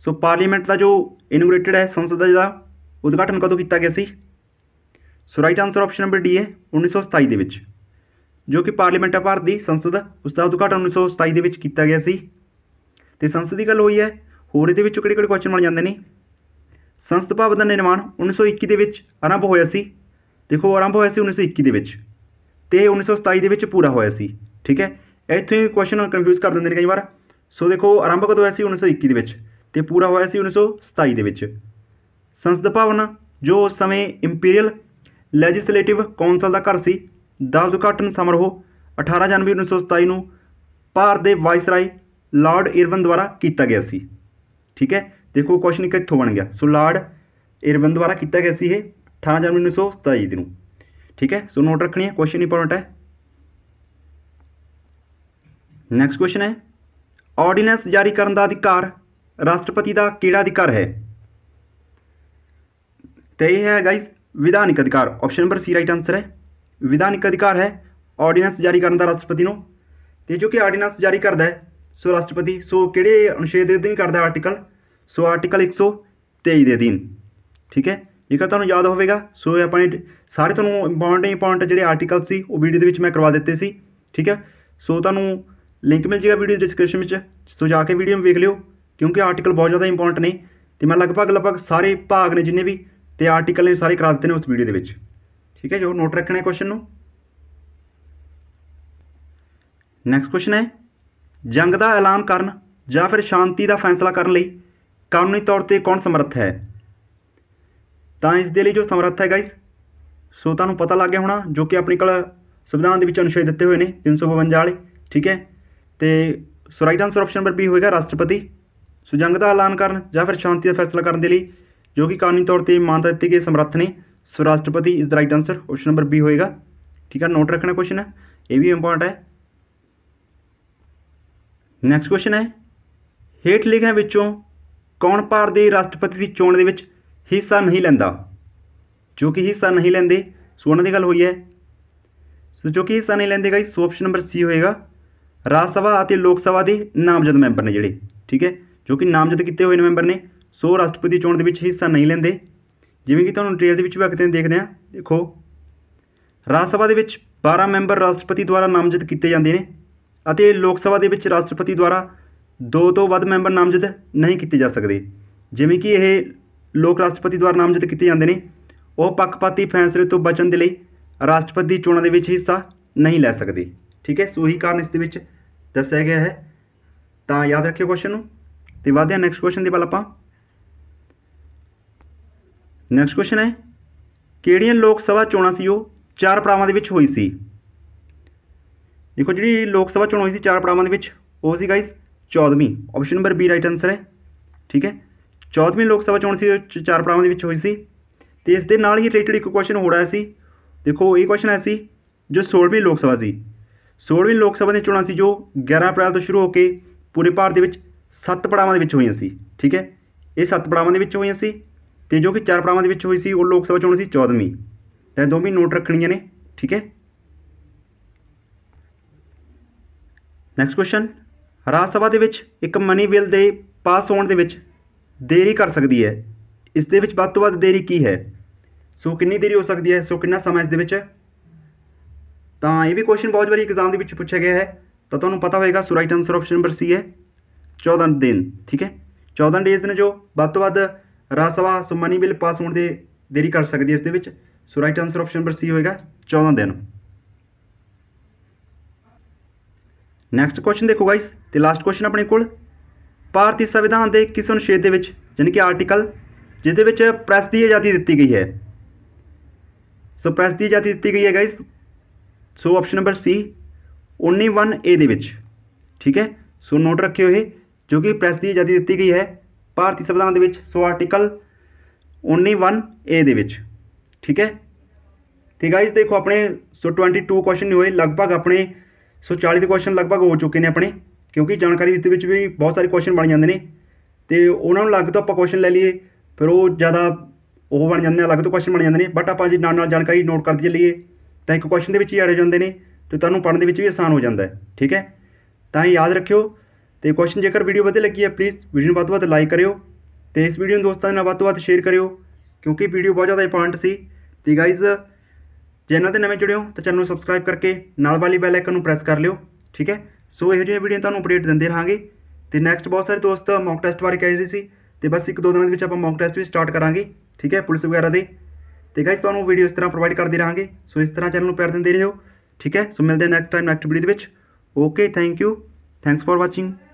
ਸੋ ਪਾਰਲੀਮੈਂਟ ਦਾ ਜੋ ਇਨੋਗ੍ਰੇਟਡ ਹੈ ਸੰਸਦ ਦਾ ਜਿਹੜਾ ਉਦਘਾਟਨ ਕਦੋਂ ਕੀਤਾ ਗਿਆ ਸੀ so right answer option number D ਹੈ 1927 ਦੇ ਵਿੱਚ ਜੋ ਕਿ ਪਾਰਲੀਮੈਂਟ ਆ ਭਾਰਤ ਦੀ ਸੰਸਦ ਉਸ ਦਾ ਉਦਘਾਟਨ 1927 ਦੇ ਵਿੱਚ ਕੀਤਾ ਗਿਆ ਸੀ ਤੇ ਸੰਸਦ ਦੀ ਗੱਲ ਹੋਈ ਹੈ ਹੋਰ ਇਹਦੇ ਵਿੱਚੋਂ ਕਿਹੜੇ ਕਿਹੜੇ ਕੁਐਸਚਨ ਬਣ ਜਾਂਦੇ ਨੇ ਸੰਸਦ ਭਵਨ ਦਾ ਨਿਰਮਾਣ 1921 ਦੇ ਵਿੱਚ ਆਰੰਭ ਹੋਇਆ ਸੀ ਦੇਖੋ ਆਰੰਭ ਹੋਇਆ ਸੀ 1921 ਦੇ ਵਿੱਚ ਤੇ 1927 ਦੇ ਵਿੱਚ ਪੂਰਾ ਹੋਇਆ ਸੀ ਠੀਕ ਹੈ ਇੱਥੇ ਕੁਐਸਚਨ ਕਨਫਿਊਜ਼ ਕਰ ਦਿੰਦੇ ਨੇ ਕਈ ਵਾਰ ਸੋ ਦੇਖੋ ਆਰੰਭ ਕਦੋਂ ਹੋਇਆ ਸੀ 1921 ਦੇ ਵਿੱਚ ਤੇ ਪੂਰਾ ਹੋਇਆ ਸੀ 1927 ਦੇ ਵਿੱਚ ਸੰਸਦ ਭਵਨ ਜੋ ਉਸ ਸਮੇਂ ਇੰਪੀਰੀਅਲ ਲੈਜਿਸਲੇਟਿਵ ਕੌਂਸਲ ਦਾ ਘਰ ਸੀ ਦਾ ਉਦਘਾਟਨ ਸਮਾਰੋਹ 18 ਜਨਵਰੀ 1927 ਨੂੰ ਭਾਰਤ ਦੇ ਵਾਇਸਰਾਏ ਲਾਰਡ ਇਰਵਨ ਦੁਆਰਾ ਕੀਤਾ ਗਿਆ ਸੀ ਠੀਕ ਹੈ ਦੇਖੋ ਕੁਐਸਚਨ ਕਿੱਥੋਂ ਬਣ ਗਿਆ ਸੋ ਲਾਰਡ ਇਰਵਨ ਦੁਆਰਾ ਕੀਤਾ ਗਿਆ ਸੀ ਇਹ 18 ਜਨਵਰੀ 1927 ਨੂੰ ਠੀਕ ਹੈ ਸੋ ਨੋਟ ਰੱਖਣੀ ਹੈ ਕੁਐਸਚਨ ਇੰਪੋਰਟੈਂਟ ਹੈ ਨੈਕਸਟ ਕੁਐਸਚਨ ਹੈ ਆਰਡੀਨੈਂਸ ਜਾਰੀ ਕਰਨ ਦਾ ਅਧਿਕਾਰ ਰਾਸ਼ਟਰਪਤੀ ਦਾ ਕਿਹੜਾ ਅਧਿਕਾਰ ਹੈ ਤੇ ਇਹ ਹੈ ਗਾਇਸ ਵਿਧਾਨਿਕ ਅਧਿਕਾਰ option number C right answer ਹੈ ਵਿਧਾਨਿਕ ਅਧਿਕਾਰ ਹੈ ਆਰਡੀਨੈਂਸ ਜਾਰੀ ਕਰਨ ਦਾ ਰਾਸ਼ਟਰਪਤੀ ਨੂੰ ਤੇ ਜੋ ਕਿ ਆਰਡੀਨੈਂਸ ਜਾਰੀ ਕਰਦਾ ਹੈ ਸੋ ਰਾਸ਼ਟਰਪਤੀ ਸੋ ਕਿਹੜੇ ਅਨੁਛੇਦ ਦੇ ਅਧੀਨ ਕਰਦਾ ਆਰਟੀਕਲ ਸੋ ਆਰਟੀਕਲ 123 ਦੇ ਅਧੀਨ ਠੀਕ ਹੈ ਜੇਕਰ ਤੁਹਾਨੂੰ ਯਾਦ ਹੋਵੇਗਾ ਸੋ ਆਪਾਂ ਸਾਰੇ ਤੁਹਾਨੂੰ ਇੰਪੋਰਟੈਂਟ ਇੰਪੋਰਟੈਂਟ ਜਿਹੜੇ ਆਰਟੀਕਲ ਸੀ ਉਹ ਵੀਡੀਓ ਦੇ ਵਿੱਚ ਮੈਂ ਕਰਵਾ ਦਿੱਤੇ ਸੀ ਠੀਕ ਹੈ ਸੋ ਤੁਹਾਨੂੰ ਲਿੰਕ ਮਿਲ ਜੇਗਾ ਵੀਡੀਓ ਡਿਸਕ੍ਰਿਪਸ਼ਨ ਵਿੱਚ ਸੋ ਜਾ ਕੇ ਵੀਡੀਓ ਨੂੰ ਵੇਖ ਲਿਓ ਕਿਉਂਕਿ ਆਰਟੀਕਲ ਬਹੁਤ ਜ਼ਿਆਦਾ ਇੰਪੋਰਟੈਂਟ ਨੇ ਤੇ ਮੈਂ ਲਗਭਗ ਲਗਭਗ ਸਾਰੇ ਭਾਗ ਨੇ ਜਿੰਨੇ ਵੀ ਤੇ ਆਰਟੀਕਲ ਨੇ ਸਾਰੇ ਕਰਾ ਦਿੱਤੇ ਨੇ ਉਸ ਵੀਡੀਓ ਦੇ ਵਿੱਚ ਠੀਕ ਹੈ ਜੋ ਨੋਟ ਰੱਖਣਾ ਹੈ ਕੁਐਸਚਨ ਨੂੰ ਨੈਕਸਟ ਕੁਐਸਚਨ ਹੈ ਜੰਗ ਦਾ ਐਲਾਨ ਕਰਨ ਜਾਂ ਫਿਰ ਸ਼ਾਂਤੀ ਦਾ ਫੈਸਲਾ ਕਰਨ ਲਈ ਕਾਨੂੰਨੀ ਤੌਰ ਤੇ ਕੌਣ ਸਮਰੱਥ ਹੈ ਤਾਂ ਇਸ ਦੇ ਲਈ ਜੋ ਸਮਰੱਥ ਹੈ ਗਾਇਸ ਸੋ ਤੁਹਾਨੂੰ ਪਤਾ ਲੱਗ ਗਿਆ ਹੋਣਾ ਜੋ ਕਿ ਆਪਣੇ ਕੋਲ ਸੰਵਿਧਾਨ ਦੇ ਵਿੱਚ ਅਨੁਛੇਦ ਦਿੱਤੇ ਹੋਏ ਨੇ 352 ਵਾਲੇ ਠੀਕ ਹੈ ਤੇ so right answer option number B ਹੋਏਗਾ ਰਾਸ਼ਟਰਪਤੀ ਸੋ ਜੰਗ ਦਾ ਐਲਾਨ ਕਰਨ ਜਾਂ ਫਿਰ ਸ਼ਾਂਤੀ ਦਾ ਫੈਸਲਾ ਕਰਨ ਦੇ ਲਈ ਜੋ ਕਿ ਕਾਨੂੰਨੀ ਤੌਰ ਤੇ ਮਾਨਤਾ ਦਿੱਤੀ ਗਈ ਸਮਰੱਥ ਨੇ ਸੋ ਰਾਸ਼ਟਰਪਤੀ ਇਸ ਦਾ right answer option number B ਹੋਏਗਾ ਠੀਕ ਹੈ ਨੋਟ ਰੱਖਣਾ ਕੁਐਸਚਨ ਹੈ ਇਹ ਵੀ ਇੰਪੋਰਟੈਂਟ ਹੈ ਨੈਕਸਟ ਕੁਐਸਚਨ ਹੈ ਹੇਠ ਲਿਖਿਆਂ ਵਿੱਚੋਂ ਕੌਣ ਭਾਰਤ ਦੇ ਰਾਸ਼ਟਰਪਤੀ ਦੀ ਚੋਣ ਦੇ ਵਿੱਚ ਹਿੱਸਾ ਨਹੀਂ ਲੈਂਦਾ ਜੋ ਕਿ ਹਿੱਸਾ ਨਹੀਂ ਲੈਂਦੇ ਸੋ ਉਹਨਾਂ ਦੀ ਗੱਲ ਹੋਈ ਹੈ ਸੋ ਜੋ ਕਿ ਹਿੱਸਾ ਨਹੀਂ ਲੈਂਦੇ ਗਾਈ ਸੋ ਆਪਸ਼ਨ ਨੰਬਰ ਸੀ ਹੋਏਗਾ ਰਾਜ ਸਭਾ ਅਤੇ ਲੋਕ ਸਭਾ ਦੇ ਨਾਮਜ਼ਦ ਮੈਂਬਰ ਨੇ ਜਿਹੜੇ ਠੀਕ ਹੈ ਜੋ ਕਿ ਨਾਮਜ਼ਦ ਕੀਤੇ ਹੋਏ ਮੈਂਬਰ ਨੇ ਸੋ ਰਾਸ਼ਟਰਪਤੀ ਚੋਣ ਦੇ ਵਿੱਚ ਹਿੱਸਾ ਨਹੀਂ ਲੈਂਦੇ ਜਿਵੇਂ ਕਿ ਤੁਹਾਨੂੰ ਟ੍ਰੇਲ ਦੇ ਵਿੱਚ ਵੀ ਨੇ ਦੇਖਦੇ ਆ ਦੇਖੋ ਰਾਜ ਸਭਾ ਦੇ ਵਿੱਚ 12 ਮੈਂਬਰ ਰਾਸ਼ਟਰਪਤੀ ਦੁਆਰਾ ਨਾਮਜ਼ਦ ਕੀਤੇ ਜਾਂਦੇ ਨੇ ਅਤੇ ਲੋਕ ਸਭਾ ਦੇ ਵਿੱਚ ਰਾਸ਼ਟਰਪਤੀ ਦੁਆਰਾ ਦੋ ਤੋਂ ਵੱਧ ਮੈਂਬਰ ਨਾਮਜ਼ਦ ਨਹੀਂ ਕੀਤੇ ਜਾ ਸਕਦੇ ਜਿਵੇਂ ਕਿ ਇਹ ਲੋਕ ਰਾਸ਼ਟਰਪਤੀ ਦੁਆਰਾ ਨਾਮਜ਼ਦ ਕੀਤੇ ਜਾਂਦੇ ਨੇ ਉਹ ਪੱਖਪਾਤੀ ਫੈਸਲੇ ਤੋਂ ਬਚਣ ਦੇ ਲਈ ਰਾਸ਼ਟਰਪਤੀ ਚੋਣਾਂ ਦੇ ਵਿੱਚ ਹਿੱਸਾ ਨਹੀਂ ਲੈ ਸਕਦੇ ਠੀਕ ਹੈ ਸੋ ਹੀ ਕਾਰਨ ਇਸ ਦੇ ਵਿੱਚ ਦੱਸਿਆ ਗਿਆ ਹੈ ਤਾਂ ਯਾਦ ਰੱਖਿਓ ਕੁਐਸਚਨ ਨੂੰ ਤੇ ਵਾਧਿਆ ਨੈਕਸਟ ਕੁਐਸਚਨ ਦੇ ਵੱਲ ਆਪਾਂ ਨੈਕਸਟ ਕੁਐਸਚਨ ਹੈ ਕਿਹੜੀਆਂ ਲੋਕ ਸਭਾ ਚੋਣਾਂ ਸੀ ਉਹ ਚਾਰ ਪੜਾਵਾਂ ਦੇ ਵਿੱਚ ਹੋਈ ਸੀ ਦੇਖੋ ਜਿਹੜੀ ਲੋਕ ਸਭਾ ਚੋਣ ਹੋਈ ਸੀ ਚਾਰ ਪੜਾਵਾਂ ਦੇ ਵਿੱਚ ਉਹ ਸੀ ਗਾਇਸ 14ਵੀਂ option number B right answer ਹੈ ਠੀਕ ਹੈ 14ਵੀਂ ਲੋਕ ਸਭਾ ਚੋਣ ਸੀ ਉਹ ਚਾਰ ਪੜਾਵਾਂ ਦੇ ਵਿੱਚ ਹੋਈ ਸੀ ਤੇ ਇਸ ਦੇ ਨਾਲ ਹੀ ਰਿਲੇਟਡ ਇੱਕ ਕੁਐਸਚਨ ਹੋ ਰਿਹਾ ਸੀ ਦੇਖੋ ਇਹ ਕੁਐਸਚਨ ਹੈ ਸੀ ਜੋ 16ਵੀਂ ਲੋਕ ਸਭਾ ਸੀ 16ਵੀਂ ਲੋਕ ਸਭਾ ਦੇ ਚੋਣਾਂ ਸੀ ਜੋ 11 ਅਪ੍ਰੈਲ ਤੋਂ ਸ਼ੁਰੂ ਹੋ ਕੇ ਪੂਰੇ ਭਾਰਤ ਦੇ ਵਿੱਚ ਸੱਤ ਪੜਾਵਾਂ ਦੇ ਵਿੱਚ ਹੋਈਆਂ ਸੀ ਠੀਕ ਹੈ ਇਹ ਸੱਤ ਪੜਾਵਾਂ ਦੇ ਵਿੱਚ ਹੋਈਆਂ ਸੀ ਤੇ ਜੋ ਕਿ ਚਾਰ ਪੜਾਵਾਂ ਦੇ ਵਿੱਚ ਹੋਈ ਸੀ ਉਹ ਲੋਕ ਸਭਾ ਚੋਣ ਸੀ 14ਵੀਂ ਤਾਂ ਦੋਵੇਂ ਨੋਟ ਰੱਖਣੀਆਂ ਨੇ ਠੀਕ ਹੈ ਨੈਕਸਟ ਕੁਐਸਚਨ ਰਾਜ ਸਭਾ ਦੇ ਵਿੱਚ ਇੱਕ ਮਨੀ ਬਿੱਲ ਦੇ ਪਾਸ ਹੋਣ ਦੇ ਵਿੱਚ ਦੇਰੀ ਕਰ ਸਕਦੀ ਹੈ ਇਸ ਦੇ ਵਿੱਚ ਵੱਧ ਤੋਂ ਵੱਧ ਦੇਰੀ ਕੀ ਹੈ ਸੋ ਕਿੰਨੀ ਦੇਰੀ ਹੋ ਸਕਦੀ ਹੈ ਸੋ ਕਿੰਨਾ ਸਮਾਂ ਇਸ ਦੇ ਵਿੱਚ ਤਾਂ ਇਹ ਵੀ ਕੁਐਸਚਨ ਬਹੁਤ ਵਾਰੀ ਐਗਜ਼ਾਮ ਦੇ ਵਿੱਚ ਪੁੱਛਿਆ ਗਿਆ ਹੈ ਤਾਂ ਤੁਹਾਨੂੰ ਪਤਾ ਹੋਵੇਗਾ so right answer option number C ਹੈ 14 ਦਿਨ ਠੀਕ ਹੈ 14 ਡੇਜ਼ ਨੇ ਜੋ ਵੱਧ ਤੋਂ ਵੱਧ ਰਾਸਵਾ ਸੋ ਮਨੀ ਬਿੱਲ ਪਾਸ ਹੋਣ ਦੇ ਦੇਰੀ ਕਰ ਸਕਦੀ ਹੈ ਇਸ ਦੇ ਵਿੱਚ so right answer option number C ਹੋਏਗਾ 14 ਦਿਨ ਨੈਕਸਟ ਕੁਐਸਚਨ ਦੇਖੋ ਗਾਇਸ ਤੇ ਲਾਸਟ ਕੁਐਸਚਨ ਆਪਣੇ ਕੋਲ ਭਾਰਤੀ ਸੰਵਿਧਾਨ ਦੇ ਕਿਸ ਅਨੁਛੇਦ ਦੇ ਵਿੱਚ ਯਾਨੀ ਕਿ ਆਰਟੀਕਲ ਜਿਹਦੇ ਵਿੱਚ ਪ੍ਰੈਸ ਦੀ ਆਜ਼ਾਦੀ ਦਿੱਤੀ ਗਈ ਹੈ ਸੋ ਪ੍ਰੈਸ ਦੀ ਆਜ਼ਾਦੀ ਦਿੱਤੀ ਗਈ ਹੈ guys so option number C 19 1 A ਦੇ ਵਿੱਚ ਠੀਕ ਹੈ ਸੋ ਨੋਟ ਰੱਖਿਓ ਇਹ ਜੋ ਕਿ ਪ੍ਰੈਸ ਦੀ ਆਜ਼ਾਦੀ ਦਿੱਤੀ ਗਈ ਹੈ ਭਾਰਤੀ ਸੰਵਿਧਾਨ ਦੇ ਵਿੱਚ ਸੋ ਆਰਟੀਕਲ 19.1 ਏ ਦੇ ਵਿੱਚ ਠੀਕ ਹੈ ਤੇ ਗਾਇਸ ਦੇਖੋ ਆਪਣੇ ਸੋ 22 ਕੁਐਸਚਨ ਹੋਏ ਲਗਭਗ ਆਪਣੇ ਸੋ 40 ਦੇ ਕੁਐਸਚਨ ਲਗਭਗ ਹੋ ਚੁੱਕੇ ਨੇ ਆਪਣੇ ਕਿਉਂਕਿ ਜਾਣਕਾਰੀ ਦੇ ਵਿੱਚ ਵੀ ਬਹੁਤ ਸਾਰੇ ਕੁਐਸਚਨ ਬਣ ਜਾਂਦੇ ਨੇ ਤੇ ਉਹਨਾਂ ਨੂੰ ਲੱਗਦਾ ਤੋਂ ਆਪਾਂ ਕੁਐਸਚਨ ਲੈ ਲਈਏ ਫਿਰ ਉਹ ਜ਼ਿਆਦਾ ਉਹ ਬਣ ਜਾਂਦੇ ਨੇ ਅਲੱਗ ਤੋਂ ਕੁਐਸਚਨ ਬਣ ਜਾਂਦੇ ਨੇ ਬਟ ਆਪਾਂ ਜੀ ਨਾਲ ਨਾਲ ਜਾਣਕਾਰੀ ਨੋਟ ਕਰਦੇ ਚੱਲੀਏ ਤਾਂ ਇੱਕ ਕੁਐਸਚਨ ਦੇ ਵਿੱਚ ਹੀ ਆੜੇ ਜਾਂਦੇ ਨੇ ਤੇ ਤੁਹਾਨੂੰ ਪੜਨ ਦੇ ਵਿੱਚ ਵੀ ਆਸਾਨ ਹੋ ਜਾਂਦਾ ਹੈ ਠੀਕ ਹੈ ਤਾਂ ਯਾਦ ਰੱਖਿਓ ਤੇ ਕੁਐਸਚਨ ਜੇਕਰ ਵੀਡੀਓ ਵਧੀਆ ਲੱਗੀ ਹੈ ਪਲੀਜ਼ ਵੀਡੀਓ ਨੂੰ ਵੱਧ ਤੋਂ ਵੱਧ ਲਾਈਕ ਕਰਿਓ ਤੇ ਇਸ ਵੀਡੀਓ ਨੂੰ ਦੋਸਤਾਂ ਨਾਲ ਵੱਧ ਤੋਂ ਵੱਧ ਸ਼ੇਅਰ ਕਰਿਓ ਕਿਉਂਕਿ ਵੀਡੀਓ ਬਹੁਤ ਜ਼ਿਆਦਾ ਇੰਪੋਰਟੈਂਟ ਸੀ ਤੇ ਜੇ ਚੈਨਲ ਤੇ ਨਵੇਂ ਜੁੜਿਓ ਤਾਂ ਚੈਨਲ ਨੂੰ ਸਬਸਕ੍ਰਾਈਬ ਕਰਕੇ ਨਾਲ ਵਾਲੀ ਬੈਲ ਆਈਕਨ ਨੂੰ ਪ੍ਰੈਸ ਕਰ ਲਿਓ ਠੀਕ ਹੈ ਸੋ ਇਹੋ ਜਿਹੇ ਵੀਡੀਓ ਤੁਹਾਨੂੰ ਅਪਡੇਟ ਦਿੰਦੇ ਰਹਾਂਗੇ ਤੇ ਨੈਕਸਟ ਬਹੁਤ ਸਾਰੇ ਦੋਸਤ ਮੌਕ ਟੈਸਟ ਬਾਰੇ ਕਹਿ ਰਹੇ ਸੀ ਤੇ ਬਸ ਇੱਕ ਦੋ ਦਿਨਾਂ ਦੇ ਵਿੱਚ ਆਪਾਂ ਮੌਕ ਟੈਸਟ ਵੀ ਸਟਾਰਟ ਕਰਾਂਗੇ ਠੀਕ ਹੈ ਪੁਲਿਸ ਵਗੈਰਾ ਦੇ ਤੇ ਗਾਇਸ ਤੁਹਾਨੂੰ ਵੀਡੀਓ ਇਸ ਤਰ੍ਹਾਂ ਪ੍ਰੋਵਾਈਡ ਕਰਦੇ ਰਹਾਂਗੇ ਸੋ ਇਸ ਤਰ੍ਹਾਂ ਚੈਨਲ ਨੂੰ ਪਿਆਰ ਦਿੰਦੇ ਰਹੋ ਠੀਕ ਹੈ ਸੋ ਮਿਲਦੇ ਹਾਂ ਨੈਕਸਟ ਟਾਈਮ ਨੈਕਸਟ ਵੀਡੀਓ ਦੇ ਵਿੱਚ okay thank you thanks for watching